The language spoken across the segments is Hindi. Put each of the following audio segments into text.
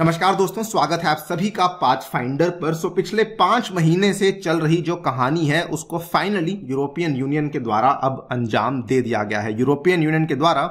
नमस्कार दोस्तों स्वागत है आप सभी का पाच फाइंडर पर सो पिछले पांच महीने से चल रही जो कहानी है उसको फाइनली यूरोपियन यूनियन के द्वारा अब अंजाम दे दिया गया है यूरोपियन यूनियन के द्वारा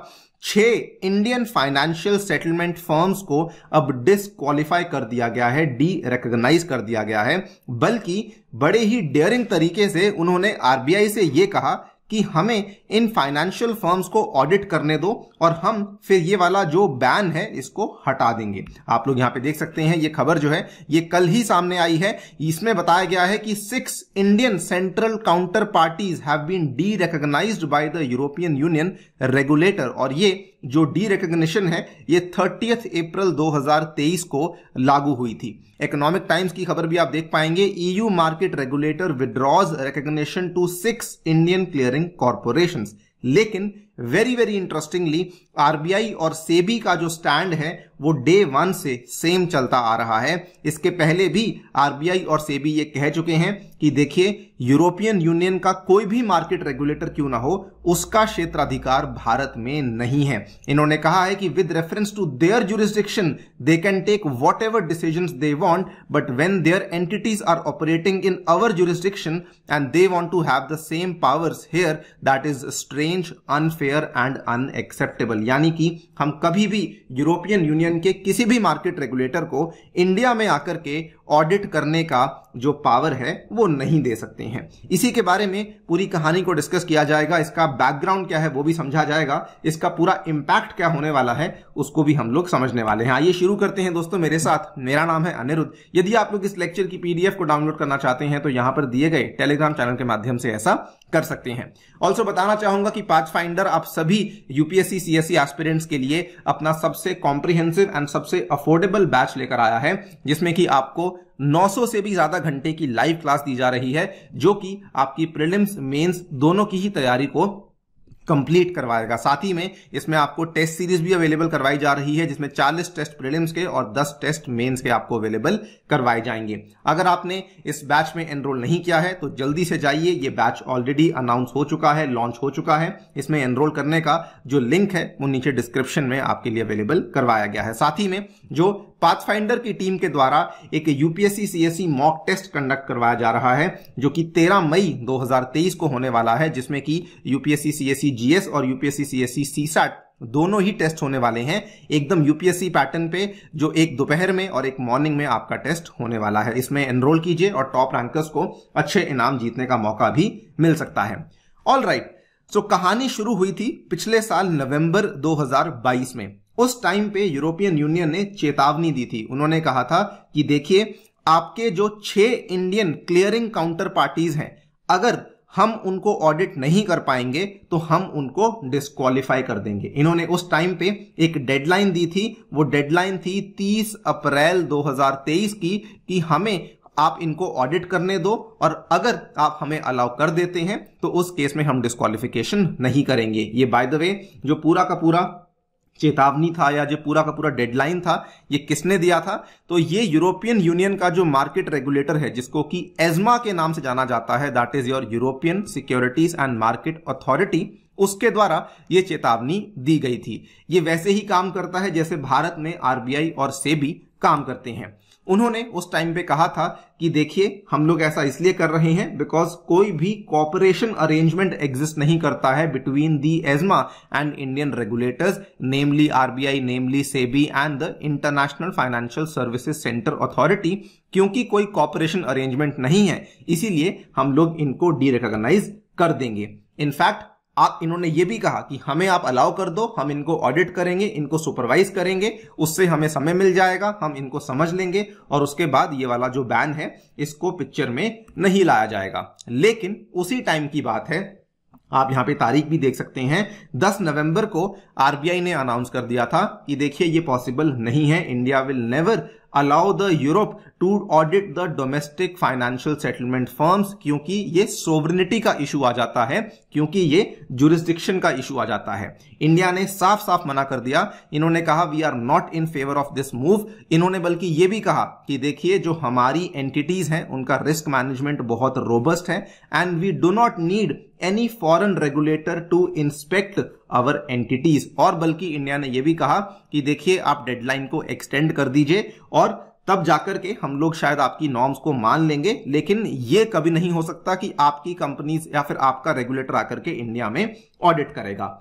छह इंडियन फाइनेंशियल सेटलमेंट फर्म्स को अब डिसक्वालिफाई कर दिया गया है डी रिकग्नाइज कर दिया गया है बल्कि बड़े ही डेयरिंग तरीके से उन्होंने आरबीआई से यह कहा कि हमें इन फाइनेंशियल फर्म्स को ऑडिट करने दो और हम फिर ये वाला जो बैन है इसको हटा देंगे आप लोग यहां पे देख सकते हैं ये खबर जो है ये कल ही सामने आई है इसमें बताया गया है कि six Indian central counterparties have been derecognise by the European Union regulator और ये जो डी रिकग्निशन है ये थर्टियथ अप्रैल 2023 को लागू हुई थी इकोनॉमिक टाइम्स की खबर भी आप देख पाएंगे EU market regulator withdraws recognition to six Indian clear corporations. लेकिन very, very interestingly. आरबीआई और सेबी का जो स्टैंड है वो डे वन से सेम चलता आ रहा है इसके पहले भी आरबीआई और सेबी ये कह चुके हैं कि देखिए यूरोपियन यूनियन का कोई भी मार्केट रेगुलेटर क्यों ना हो उसका क्षेत्राधिकार भारत में नहीं है इन्होंने कहा है कि with reference to their jurisdiction they can take whatever decision they want but when their entities are operating in our jurisdiction and they want to have the same powers here that is strange unfair and unacceptable यानी कि हम कभी भी यूरोपियन यूनियन के किसी भी मार्केट रेगुलेटर को इंडिया में आकर के ऑडिट करने का जो पावर है वो नहीं दे सकते हैं इसी के बारे में पूरी कहानी को डिस्कस किया जाएगा इसका बैकग्राउंड क्या है वो भी समझा जाएगा इसका पूरा इम्पैक्ट क्या होने वाला है उसको भी हम लोग समझने वाले हैं आइए शुरू करते हैं दोस्तों मेरे साथ मेरा नाम है अनिरुद्ध यदि आप लोग इस लेक्चर की पीडीएफ को डाउनलोड करना चाहते हैं तो यहाँ पर दिए गए टेलीग्राम चैनल के माध्यम से ऐसा कर सकते हैं ऑल्सो बताना चाहूंगा कि पाच फाइंडर आप सभी यूपीएससी सीएससी एस्पिरेंट्स के लिए अपना सबसे कॉम्प्रिहेंसिव एंड सबसे अफोर्डेबल बैच लेकर आया है जिसमें कि आपको 900 से भी ज़्यादा घंटे की लाइव क्लास दी जा रही है जो कि आपकी प्रिलिम्स मेंस दोनों की ही तैयारी को कंप्लीट करवाएगा साथ ही में इसमें आपको टेस्ट सीरीज भी अवेलेबल करवाई जा रही है जिसमें 40 टेस्ट प्रीलिम्स के और 10 टेस्ट मेंस के आपको अवेलेबल करवाए जाएंगे अगर आपने इस बैच में एनरोल नहीं किया है तो जल्दी से जाइए ये बैच ऑलरेडी अनाउंस हो चुका है लॉन्च हो चुका है इसमें एनरोल करने का जो लिंक है वो नीचे डिस्क्रिप्शन में आपके लिए अवेलेबल करवाया गया है साथ ही में जो पाथफाइंडर की टीम के द्वारा एक UPSC CSC mock test conduct करवाया जा रहा है जो कि 13 मई 2023 को होने वाला है जिसमें कि यूपीएससी सीएससी जीएस और यूपीएससी सीएससी सीसैट दोनों ही टेस्ट होने वाले हैं एकदम यूपीएससी पैटर्न पे जो एक दोपहर में और एक मॉर्निंग में आपका टेस्ट होने वाला है इसमें एनरोल कीजिए और टॉप रैंकर्स को अच्छे इनाम जीतने का मौका भी मिल सकता है ऑल राइट सो so, कहानी शुरू हुई थी पिछले साल नवंबर 2022 में उस टाइम पे यूरोपियन यूनियन ने चेतावनी दी थी उन्होंने कहा था कि देखिए आपके जो छह इंडियन क्लियरिंग काउंटर पार्टीज हैं अगर हम उनको ऑडिट नहीं कर पाएंगे तो हम उनको डिस्कालीफाई कर देंगे इन्होंने उस टाइम पे एक डेडलाइन दी थी वो डेडलाइन थी 30 अप्रैल 2023 की कि हमें आप इनको ऑडिट करने दो और अगर आप हमें अलाउ कर देते हैं तो उस केस में हम डिस्कालिफिकेशन नहीं करेंगे ये बाय द वे जो पूरा का पूरा चेतावनी था या जो पूरा का पूरा डेडलाइन था ये किसने दिया था तो ये यूरोपियन यूनियन का जो मार्केट रेगुलेटर है जिसको कि एजमा के नाम से जाना जाता है that is your European securities and market authority उसके द्वारा ये चेतावनी दी गई थी ये वैसे ही काम करता है जैसे भारत में आरबीआई और सेबी काम करते हैं उन्होंने उस टाइम पे कहा था कि देखिए हम लोग ऐसा इसलिए कर रहे हैं बिकॉज कोई भी कॉपरेशन अरेंजमेंट एग्जिस्ट नहीं करता है between the ESMA and Indian regulators namely RBI namely SEBI and the international financial services centre authority क्योंकि कोई कॉपरेशन अरेंजमेंट नहीं है इसीलिए हम लोग इनको डीरिकग्नाइज कर देंगे इनफैक्ट आप इन्होंने ये भी कहा कि हमें आप अलाउ कर दो हम इनको ऑडिट करेंगे इनको सुपरवाइज करेंगे उससे हमें समय मिल जाएगा हम इनको समझ लेंगे और उसके बाद ये वाला जो बैन है इसको पिक्चर में नहीं लाया जाएगा लेकिन उसी टाइम की बात है आप यहां पे तारीख भी देख सकते हैं 10 नवंबर को आरबीआई ने अनाउंस कर दिया था कि देखिए ये पॉसिबल नहीं है India will never allow the Europe to audit the domestic financial settlement firms क्योंकि ये सोवरिनिटी का इशू आ जाता है क्योंकि ये जुरिस्डिक्शन का इशू आ जाता है इंडिया ने साफ साफ मना कर दिया इन्होंने कहा we are not in favour of this move इन्होंने बल्कि ये भी कहा कि देखिए जो हमारी एंटिटीज हैं उनका रिस्क मैनेजमेंट बहुत रोबस्ट है and we do not need any foreign regulator to inspect our entities और बल्कि इंडिया ने यह भी कहा कि देखिए आप डेडलाइन को एक्सटेंड कर दीजिए और तब जाकर के हम लोग शायद आपकी नॉर्म्स को मान लेंगे लेकिन ये कभी नहीं हो सकता कि आपकी कंपनीज या फिर आपका रेगुलेटर आकर के इंडिया में ऑडिट करेगा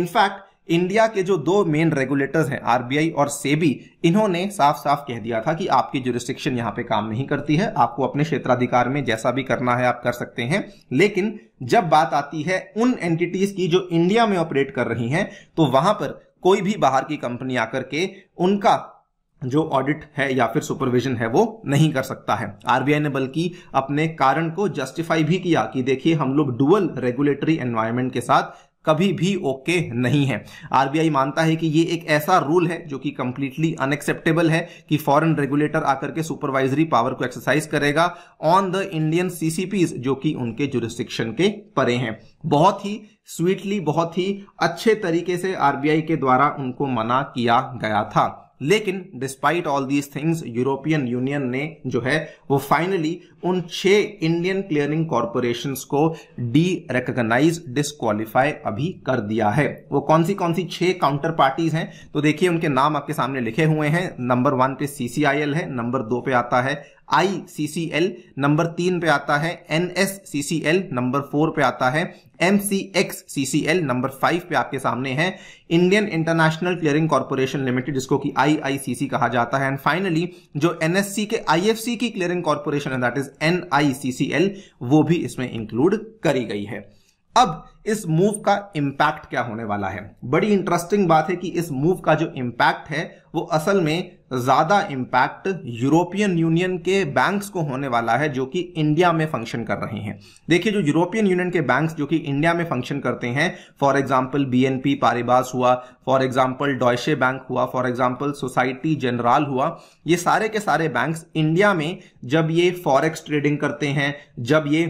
इनफैक्ट इंडिया के जो दो मेन रेगुलेटर्स हैं आरबीआई और सेबी इन्होंने साफ साफ कह दिया था कि आपकी जो रिस्ट्रिक्शन पे काम नहीं करती है आपको अपने क्षेत्राधिकार में जैसा भी करना है आप कर सकते हैं लेकिन जब बात आती है उन एंटिटीज की जो इंडिया में ऑपरेट कर रही हैं तो वहां पर कोई भी बाहर की कंपनी आकर के उनका जो ऑडिट है या फिर सुपरविजन है वो नहीं कर सकता है आरबीआई ने बल्कि अपने कारण को जस्टिफाई भी किया कि देखिए हम लोग डुअल रेगुलेटरी एनवायरमेंट के साथ कभी भी ओके okay नहीं है आरबीआई मानता है कि ये एक ऐसा रूल है जो कि कंप्लीटली अनएक्सेप्टेबल है कि फॉरेन रेगुलेटर आकर के सुपरवाइजरी पावर को एक्सरसाइज करेगा ऑन द इंडियन सीसीपीज जो कि उनके जुरिस्टिक्शन के परे हैं बहुत ही स्वीटली बहुत ही अच्छे तरीके से आरबीआई के द्वारा उनको मना किया गया था लेकिन despite all these things European Union ने जो है वो फाइनली उन छह इंडियन क्लियरिंग कॉरपोरेशन को डी रिकग्नाइज डिस्कालीफाई अभी कर दिया है वो कौन सी कौन सी छह काउंटर पार्टीज हैं तो देखिए उनके नाम आपके सामने लिखे हुए हैं नंबर वन पे सीसीआईएल है नंबर दो पे आता है आई नंबर तीन पे आता है एन नंबर फोर पे आता है एम नंबर फाइव पे आपके सामने है Indian international clearing corporation limited जिसको कि आईआईसीसी कहा जाता है एंड फाइनली जो एनएससी के आईएफसी की क्लियरिंग कॉरपोरेशन है दैट इज एनआईसीसीएल वो भी इसमें इंक्लूड करी गई है अब इस मूव का इंपैक्ट क्या होने वाला है बड़ी इंटरेस्टिंग बात है कि इस मूव का जो इंपैक्ट है वो असल में ज्यादा इंपैक्ट यूरोपियन यूनियन के बैंक्स को होने वाला है जो कि इंडिया में फंक्शन कर रहे हैं देखिए जो यूरोपियन यूनियन के बैंक्स जो कि इंडिया में फंक्शन करते हैं फॉर एग्जांपल बीएनपी पारिबास हुआ फॉर एग्जांपल डॉयशे बैंक हुआ फॉर एग्जांपल सोसाइटी जनरल हुआ ये सारे के सारे बैंक्स इंडिया में जब ये फॉरेक्स ट्रेडिंग करते हैं जब ये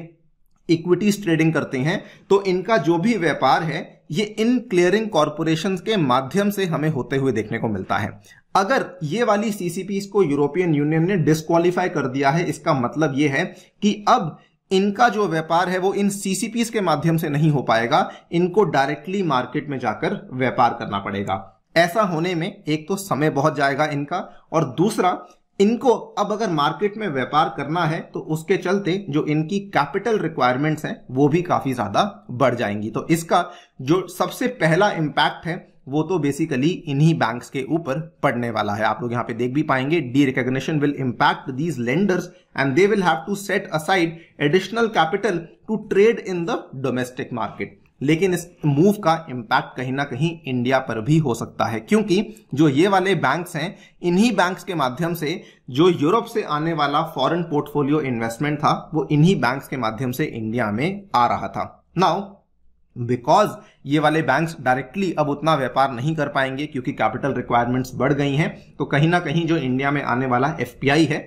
इक्विटीज ट्रेडिंग करते हैं तो इनका जो भी व्यापार है ये इन क्लियरिंग कॉरपोरेशन के माध्यम से हमें होते हुए देखने को मिलता है अगर ये वाली सीसीपी को यूरोपियन यूनियन ने डिस्कालीफाई कर दिया है इसका मतलब ये है कि अब इनका जो व्यापार है वो इन सीसीपी के माध्यम से नहीं हो पाएगा इनको डायरेक्टली मार्केट में जाकर व्यापार करना पड़ेगा ऐसा होने में एक तो समय बहुत जाएगा इनका और दूसरा इनको अब अगर मार्केट में व्यापार करना है तो उसके चलते जो इनकी कैपिटल रिक्वायरमेंट्स हैं वो भी काफी ज्यादा बढ़ जाएंगी तो इसका जो सबसे पहला इम्पैक्ट है वो तो बेसिकली इन्हीं बैंक्स के ऊपर पड़ने वाला है आप लोग यहाँ पे देख भी पाएंगे derecognition will impact these lenders and they will have to set aside additional capital to trade in the domestic market लेकिन इस मूव का इम्पैक्ट कहीं ना कहीं इंडिया पर भी हो सकता है क्योंकि जो ये वाले बैंक्स हैं इन्हीं बैंक्स के माध्यम से जो यूरोप से आने वाला फॉरेन पोर्टफोलियो इन्वेस्टमेंट था वो इन्हीं बैंक्स के माध्यम से इंडिया में आ रहा था नाउ बिकॉज ये वाले बैंक्स डायरेक्टली अब उतना व्यापार नहीं कर पाएंगे क्योंकि कैपिटल रिक्वायरमेंट्स बढ़ गई हैं तो कहीं ना कहीं जो इंडिया में आने वाला एफपीआई है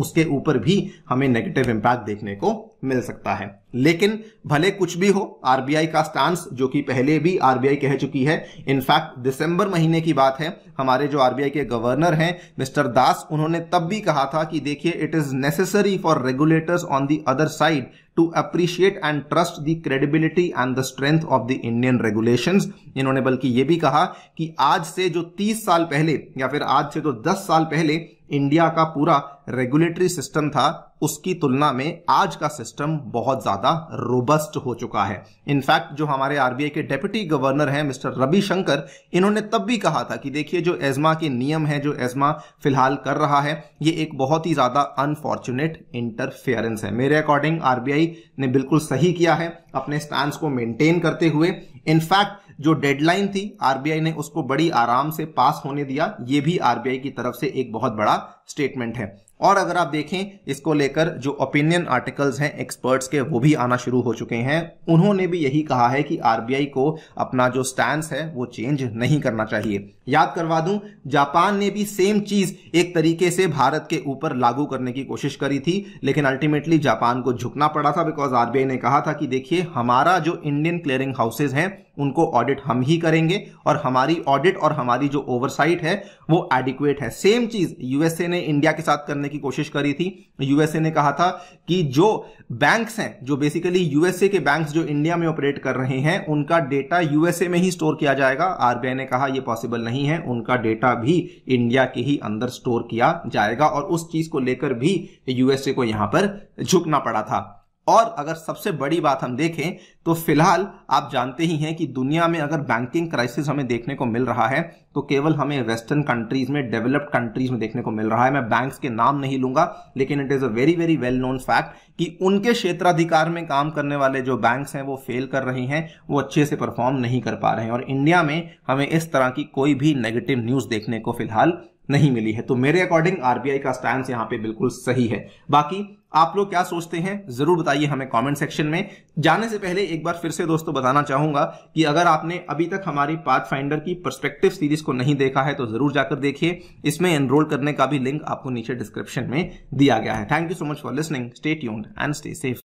उसके ऊपर भी हमें नेगेटिव इम्पैक्ट देखने को मिल सकता है लेकिन भले कुछ भी हो आरबीआई का स्टांस जो कि पहले भी आरबीआई कह चुकी है इनफैक्ट दिसंबर महीने की बात है हमारे जो आरबीआई के गवर्नर हैं मिस्टर दास उन्होंने तब भी कहा था कि देखिए it is necessary for regulators on the other side to appreciate and trust the credibility and the strength of the Indian regulation इन्होंने बल्कि ये भी कहा कि आज से जो तीस साल पहले या फिर आज से जो दस साल पहले इंडिया का पूरा रेगुलेटरी सिस्टम था उसकी तुलना में आज का सिस्टम बहुत ज्यादा रोबस्ट हो चुका है इनफैक्ट जो हमारे आरबीआई के डेप्यूटी गवर्नर हैं मिस्टर शंकर इन्होंने तब भी कहा था कि देखिए जो एजमा के नियम है जो एजमा फिलहाल कर रहा है ये एक बहुत ही ज्यादा अनफॉर्चुनेट इंटरफेयरेंस है मेरे अकॉर्डिंग आरबीआई ने बिल्कुल सही किया है अपने स्टैंड को मेंटेन करते हुए इनफैक्ट जो डेडलाइन थी आरबीआई ने उसको बड़ी आराम से पास होने दिया ये भी आरबीआई की तरफ से एक बहुत बड़ा स्टेटमेंट है और अगर आप देखें इसको लेकर जो ओपिनियन आर्टिकल्स हैं एक्सपर्ट्स के वो भी आना शुरू हो चुके हैं उन्होंने भी यही कहा है कि आरबीआई को अपना जो स्टैंड है वो चेंज नहीं करना चाहिए याद करवा दूं जापान ने भी सेम चीज एक तरीके से भारत के ऊपर लागू करने की कोशिश करी थी लेकिन अल्टीमेटली जापान को झुकना पड़ा था बिकॉज आरबीआई ने कहा था कि देखिए हमारा जो इंडियन क्लियरिंग हाउसेज हैं उनको ऑडिट हम ही करेंगे और हमारी ऑडिट और हमारी जो ओवरसाइट है वो एडिक्वेट है सेम चीज यूएसए ने इंडिया के साथ करने की कोशिश करी थी यूएसए ने कहा था कि जो बैंक्स हैं जो बेसिकली यूएसए के बैंक्स जो इंडिया में ऑपरेट कर रहे हैं उनका डेटा यूएसए में ही स्टोर किया जाएगा आरबीआई ने कहा यह पॉसिबल नहीं है उनका डेटा भी इंडिया के ही अंदर स्टोर किया जाएगा और उस चीज को लेकर भी यूएसए को यहां पर झुकना पड़ा था और अगर सबसे बड़ी बात हम देखें तो फिलहाल आप जानते ही हैं कि दुनिया में अगर बैंकिंग क्राइसिस हमें देखने को मिल रहा है तो केवल हमें वेस्टर्न कंट्रीज में डेवलप्ड कंट्रीज में देखने को मिल रहा है मैं बैंक्स के नाम नहीं लूंगा लेकिन it is a very very well known fact कि उनके क्षेत्राधिकार में काम करने वाले जो बैंक्स हैं वो फेल कर रहे हैं वो अच्छे से परफॉर्म नहीं कर पा रहे हैं और इंडिया में हमें इस तरह की कोई भी नेगेटिव न्यूज़ देखने को फिलहाल नहीं मिली है तो मेरे अकॉर्डिंग आरबीआई का स्टैंड यहां पे बिल्कुल सही है बाकी आप लोग क्या सोचते हैं जरूर बताइए हमें कमेंट सेक्शन में जाने से पहले एक बार फिर से दोस्तों बताना चाहूंगा कि अगर आपने अभी तक हमारी पाथ फाइंडर की परस्पेक्टिव सीरीज को नहीं देखा है तो जरूर जाकर देखिए इसमें एनरोल करने का भी लिंक आपको नीचे डिस्क्रिप्शन में दिया गया है thank you so much for listening stay tuned and stay safe